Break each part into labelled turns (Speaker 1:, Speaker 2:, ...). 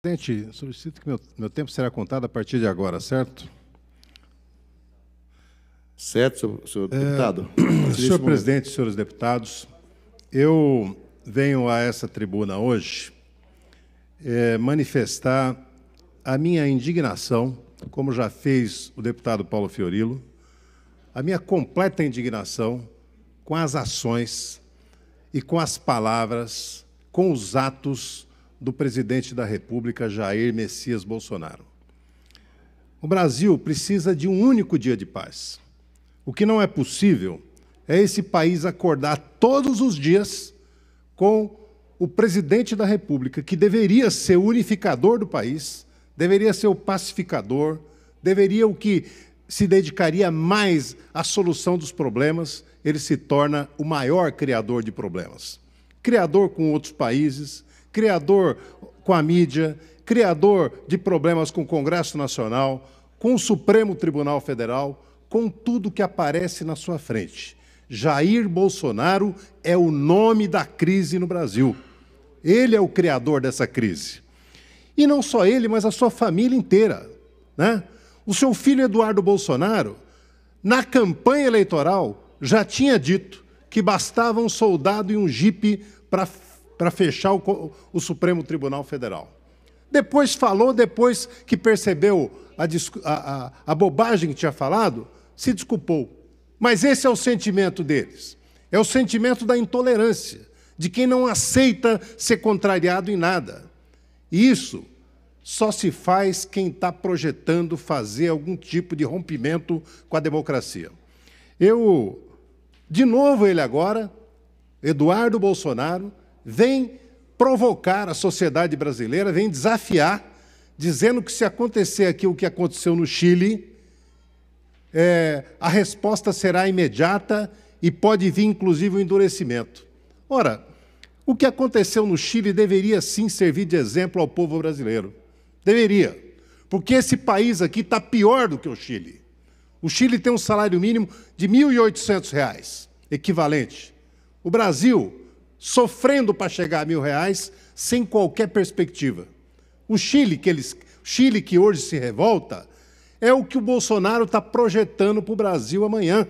Speaker 1: Presidente, solicito que meu, meu, tempo será contado a partir de agora, certo?
Speaker 2: Certo, senhor, senhor é, deputado. senhor presidente,
Speaker 1: senhores deputados, eu venho a essa tribuna hoje é, manifestar a minha indignação, como já fez o deputado Paulo Fiorilo, a minha completa indignação com as ações e com as palavras, com os atos do presidente da República Jair Messias Bolsonaro. O Brasil precisa de um único dia de paz. O que não é possível é esse país acordar todos os dias com o presidente da República, que deveria ser o unificador do país, deveria ser o pacificador, deveria o que se dedicaria mais à solução dos problemas, ele se torna o maior criador de problemas. Criador com outros países, criador com a mídia, criador de problemas com o Congresso Nacional, com o Supremo Tribunal Federal, com tudo que aparece na sua frente. Jair Bolsonaro é o nome da crise no Brasil. Ele é o criador dessa crise. E não só ele, mas a sua família inteira. Né? O seu filho Eduardo Bolsonaro, na campanha eleitoral, já tinha dito que bastava um soldado e um jipe para para fechar o, o, Supremo Tribunal Federal. Depois falou, depois que percebeu a, a, a bobagem que tinha falado, se desculpou. Mas esse é o sentimento deles. É o sentimento da intolerância, de quem não aceita ser contrariado em nada. E isso só se faz quem está projetando fazer algum tipo de rompimento com a democracia. Eu, de novo ele agora, Eduardo Bolsonaro, vem provocar a sociedade brasileira, vem desafiar, dizendo que se acontecer aqui o que aconteceu no Chile, é, a resposta será imediata e pode vir inclusive o um endurecimento. Ora, o que aconteceu no Chile deveria sim servir de exemplo ao povo brasileiro. Deveria. Porque esse país aqui está pior do que o Chile. O Chile tem um salário mínimo de R$ 1.800, equivalente. O Brasil sofrendo para chegar a mil reais, sem qualquer perspectiva. O Chile que, eles, Chile que hoje se revolta é o que o Bolsonaro está projetando para o Brasil amanhã.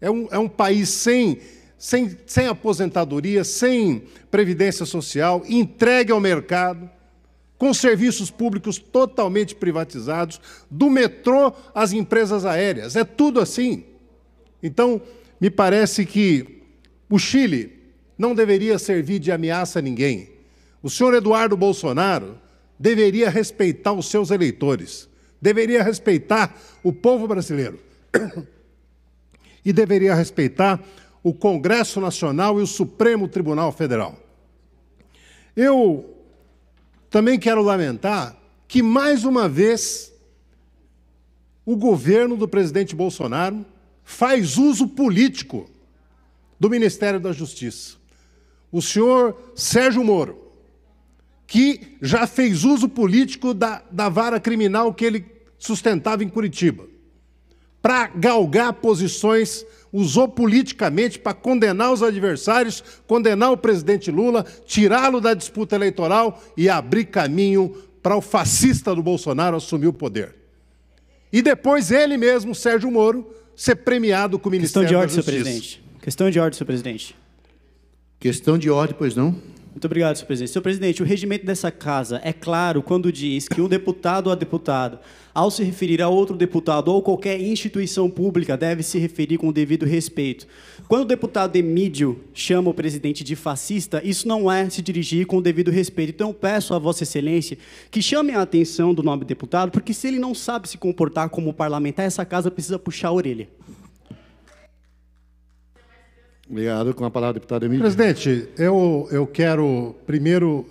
Speaker 1: É um, é um país sem, sem, sem aposentadoria, sem previdência social, entregue ao mercado com serviços públicos totalmente privatizados, do metrô às empresas aéreas. É tudo assim. Então, me parece que o Chile não deveria servir de ameaça a ninguém. O senhor Eduardo Bolsonaro deveria respeitar os seus eleitores, deveria respeitar o povo brasileiro e deveria respeitar o Congresso Nacional e o Supremo Tribunal Federal. Eu também quero lamentar que, mais uma vez, o governo do presidente Bolsonaro faz uso político do Ministério da Justiça o senhor Sérgio Moro, que já fez uso político da, da vara criminal que ele sustentava em Curitiba, para galgar posições, usou politicamente para condenar os adversários, condenar o presidente Lula, tirá-lo da disputa eleitoral e abrir caminho para o fascista do Bolsonaro assumir o poder. E depois ele mesmo, Sérgio Moro, ser premiado com o Ministério Questão de ordem, Senhor presidente. Questão de ordem, senhor presidente.
Speaker 2: Questão de ordem, pois não? Muito obrigado, senhor presidente. Senhor presidente, o regimento dessa casa é claro quando diz que um deputado ou a deputada, ao se referir a outro deputado ou qualquer instituição pública, deve se referir com o devido respeito. Quando o deputado Emídio chama o presidente de fascista, isso não é se dirigir com o devido respeito. Então, peço a Vossa Excelência que chame a atenção do nobre deputado, porque se ele não sabe se comportar como parlamentar, essa casa precisa puxar a orelha. Obrigado. Com a palavra, deputado Emílio.
Speaker 1: Presidente, eu, eu quero primeiro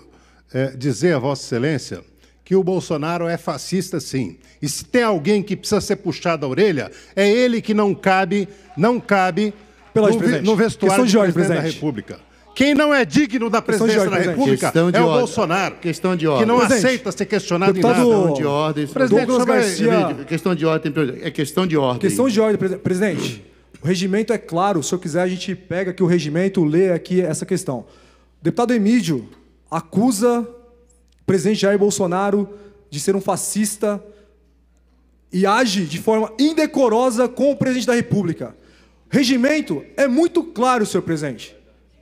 Speaker 1: é, dizer a Vossa Excelência que o Bolsonaro é fascista, sim. E se tem alguém que precisa ser puxado a orelha, é ele que não cabe, não cabe no, vi, no vestuário de ordem, presidente, da República. Quem não é digno da presidência ordem, da República é o ordem. Bolsonaro. Questão de ordem. Que não presidente. aceita ser
Speaker 2: questionado Deputado... em nada. Questão de ordem. Presidente, Douglas sobre... Garcia... Questão de ordem. É questão de ordem. Questão de ordem, presidente. O regimento é claro, se eu quiser a gente pega aqui o regimento, lê aqui essa questão. O deputado Emílio acusa o presidente Jair Bolsonaro de ser um fascista e age de forma indecorosa com o presidente da República. Regimento é muito claro, senhor presidente.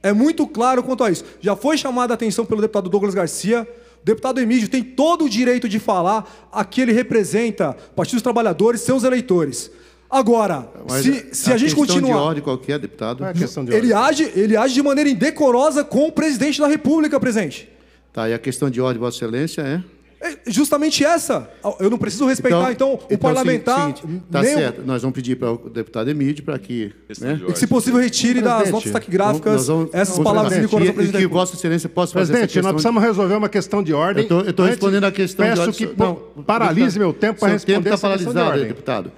Speaker 2: É muito claro quanto a isso. Já foi chamada a atenção pelo deputado Douglas Garcia. O deputado Emílio tem todo o direito de falar a que ele representa, Partido dos Trabalhadores, seus eleitores. Agora, é, Mas se, a, é se a, a gente continuar. De ordem qualquer deputado. É questão de ordem. Ele age, ele age de maneira indecorosa com o presidente da República, presidente. Tá, e a questão de ordem, Vossa Excelência, é? É justamente essa. Eu não preciso respeitar, então, então o então, parlamentar. Seguinte, tá nem... certo. Nós vamos pedir para o deputado Emílio para que. Né? E é que, se possível, retire das notas taquigráficas vamos, vamos, essas palavras de coração, presidente. E que Vossa Excelência possa fazer Presidente, essa nós precisamos
Speaker 1: de... resolver uma questão de ordem. Eu estou respondendo a questão peço de ordem. Peço que não, paralise deputado, meu tempo para tá responder. O tempo está paralisado, ordem.
Speaker 2: deputado.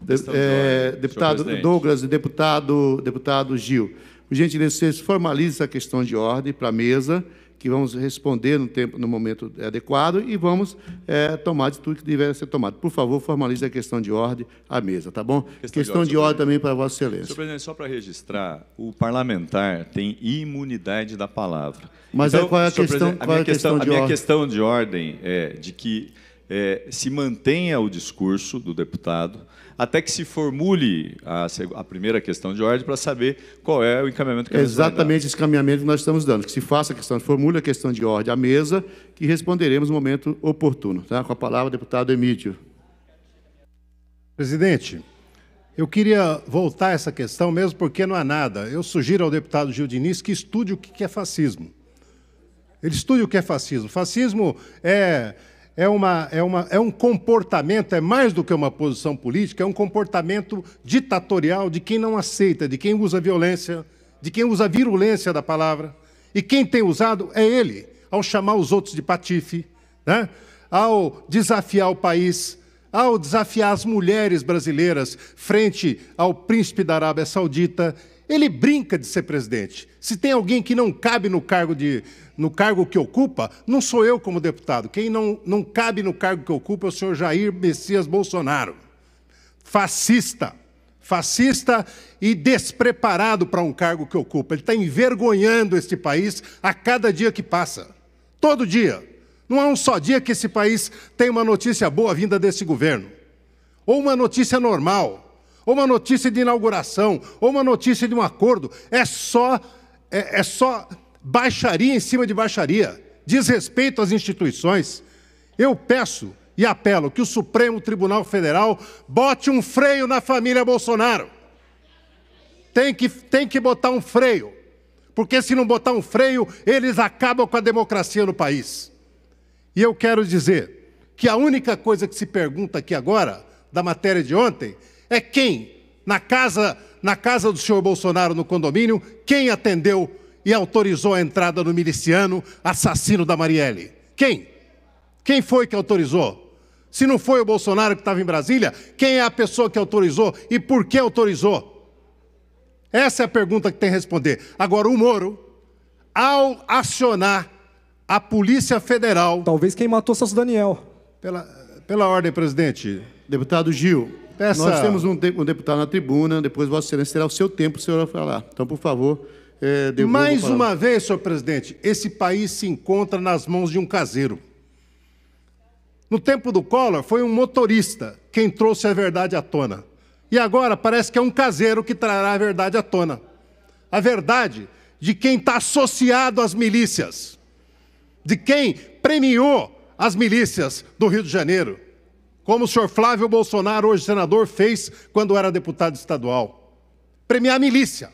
Speaker 2: De, é, deputado Douglas e deputado, deputado Gil. Por gentileza, vocês formalizem essa questão de ordem para a mesa, que vamos responder no tempo, no momento adequado e vamos é, tomar de tudo que tiver a ser tomado. Por favor, formalize a questão de ordem à mesa, tá bom? Questão, questão de ordem, de ordem também para Vossa Excelência. Senhor presidente, só para registrar, o parlamentar tem imunidade da palavra. Mas é então, é qual é a questão? É a minha, questão, a questão de ordem é de que é, se mantenha o discurso do deputado até que se formule a, a primeira questão de ordem para saber qual é o encaminhamento que a Exatamente esse encaminhamento que nós estamos dando. Que se faça a questão, formule a questão de ordem à mesa, que responderemos no momento oportuno. Tá? Com a palavra, deputado Emílio.
Speaker 1: Presidente, eu queria voltar a essa questão, mesmo porque não há nada. Eu sugiro ao deputado Gil Diniz que estude o que é fascismo. Ele estude o que é fascismo. Fascismo é é, uma, é, uma, é um comportamento, é mais do que uma posição política, é um comportamento ditatorial de quem não aceita, de quem usa violência, de quem usa virulência da palavra. E quem tem usado é ele, ao chamar os outros de patife, né? ao desafiar o país, ao desafiar as mulheres brasileiras frente ao príncipe da Arábia Saudita ele brinca de ser presidente. Se tem alguém que não cabe no cargo, de, no cargo que ocupa, não sou eu como deputado. Quem não, não cabe no cargo que ocupa é o senhor Jair Messias Bolsonaro. Fascista. Fascista e despreparado para um cargo que ocupa. Ele está envergonhando este país a cada dia que passa. Todo dia. Não há um só dia que esse país tem uma notícia boa vinda desse governo. Ou uma notícia normal ou uma notícia de inauguração, ou uma notícia de um acordo. É só, é, é só baixaria em cima de baixaria, desrespeito às instituições. Eu peço e apelo que o Supremo Tribunal Federal bote um freio na família Bolsonaro. Tem que, tem que botar um freio, porque se não botar um freio, eles acabam com a democracia no país. E eu quero dizer que a única coisa que se pergunta aqui agora, da matéria de ontem, é quem na casa, na casa do senhor Bolsonaro no condomínio, quem atendeu e autorizou a entrada do miliciano assassino da Marielle? Quem? Quem foi que autorizou? Se não foi o Bolsonaro que estava em Brasília, quem é a pessoa que autorizou e por que autorizou? Essa é a pergunta que tem que responder. Agora, o Moro, ao acionar a Polícia Federal. Talvez quem matou fosse o Daniel. Pela, pela ordem, presidente. Deputado Gil, Peça... Nós temos um, de, um,
Speaker 2: deputado na tribuna, depois Vossa Excelência terá o seu tempo, o senhor vai falar. Então, por favor, é, Mais uma
Speaker 1: vez, senhor presidente, esse país se encontra nas mãos de um caseiro. No tempo do Collor, foi um motorista quem trouxe a verdade à tona. E agora parece que é um caseiro que trará a verdade à tona. A verdade de quem está associado às milícias, de quem premiou as milícias do Rio de Janeiro como o senhor Flávio Bolsonaro, hoje senador, fez quando era deputado estadual. Premiar a milícia.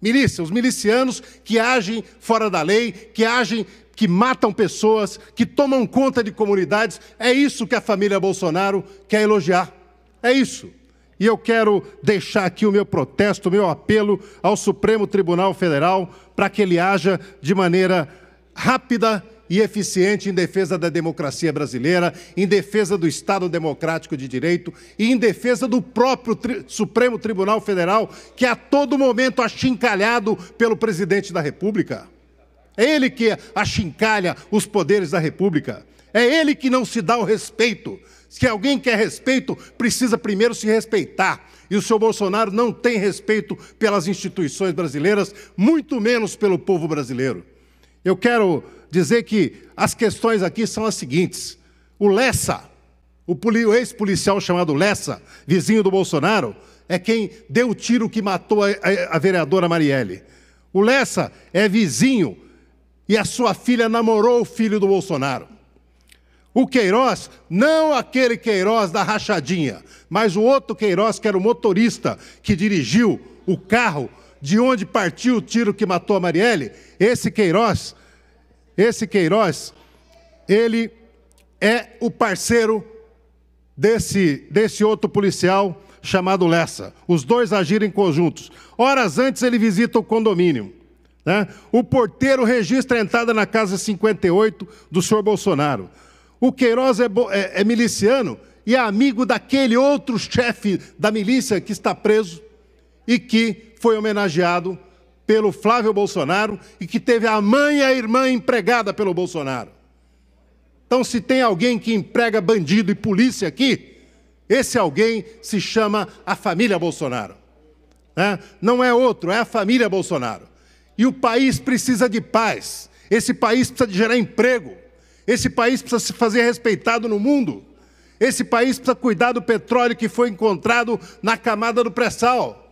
Speaker 1: Milícia, os milicianos que agem fora da lei, que agem, que matam pessoas, que tomam conta de comunidades. É isso que a família Bolsonaro quer elogiar. É isso. E eu quero deixar aqui o meu protesto, o meu apelo ao Supremo Tribunal Federal para que ele haja de maneira rápida e eficiente em defesa da democracia brasileira, em defesa do Estado Democrático de Direito e em defesa do próprio Tri Supremo Tribunal Federal, que a todo momento achincalhado pelo presidente da República. É ele que achincalha os poderes da República. É ele que não se dá o respeito. Se alguém quer respeito, precisa primeiro se respeitar. E o senhor Bolsonaro não tem respeito pelas instituições brasileiras, muito menos pelo povo brasileiro. Eu quero dizer que as questões aqui são as seguintes. O Lessa, o, ex-policial chamado Lessa, vizinho do Bolsonaro, é quem deu o tiro que matou a, a, a vereadora Marielle. O Lessa é vizinho e a sua filha namorou o filho do Bolsonaro. O Queiroz, não aquele Queiroz da rachadinha, mas o outro Queiroz, que era o motorista que dirigiu o carro de onde partiu o tiro que matou a Marielle, esse Queiroz esse Queiroz, ele é o parceiro desse, desse outro policial chamado Lessa. Os dois agiram em conjuntos. Horas antes, ele visita o condomínio. Né? O porteiro registra a entrada na casa 58 do senhor Bolsonaro. O Queiroz é, é, é miliciano e é amigo daquele outro chefe da milícia que está preso e que foi homenageado pelo Flávio Bolsonaro e que teve a mãe e a irmã empregada pelo Bolsonaro. Então, se tem alguém que emprega bandido e polícia aqui, esse alguém se chama a família Bolsonaro. Né? Não é outro, é a família Bolsonaro. E o país precisa de paz, esse país precisa de gerar emprego, esse país precisa se fazer respeitado no mundo, esse país precisa cuidar do petróleo que foi encontrado na camada do pré-sal.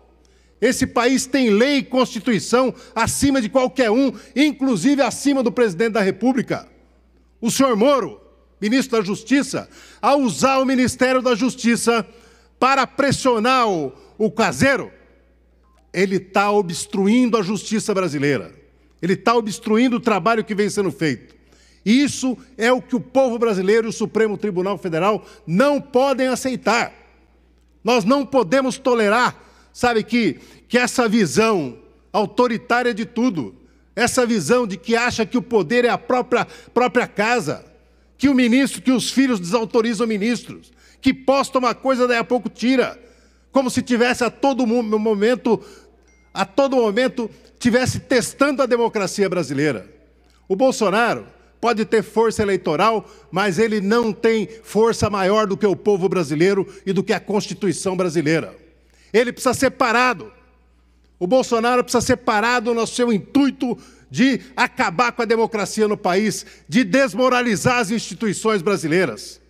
Speaker 1: Esse país tem lei e constituição acima de qualquer um, inclusive acima do presidente da República. O senhor Moro, ministro da Justiça, a usar o Ministério da Justiça para pressionar o, o caseiro, ele está obstruindo a justiça brasileira. Ele está obstruindo o trabalho que vem sendo feito. Isso é o que o povo brasileiro e o Supremo Tribunal Federal não podem aceitar. Nós não podemos tolerar sabe que, que essa visão autoritária de tudo, essa visão de que acha que o poder é a própria, própria casa, que o ministro, que os filhos desautorizam ministros, que posta uma coisa daí a pouco tira, como se tivesse a todo momento, a todo momento tivesse testando a democracia brasileira. O Bolsonaro pode ter força eleitoral, mas ele não tem força maior do que o povo brasileiro e do que a Constituição brasileira. Ele precisa ser parado. O Bolsonaro precisa ser parado no seu intuito de acabar com a democracia no país, de desmoralizar as instituições brasileiras.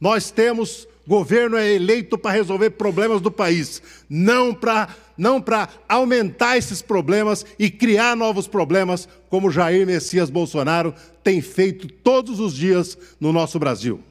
Speaker 1: Nós temos governo é eleito para resolver problemas do país, não para não para aumentar esses problemas e criar novos problemas, como Jair Messias Bolsonaro tem feito todos os dias no nosso Brasil.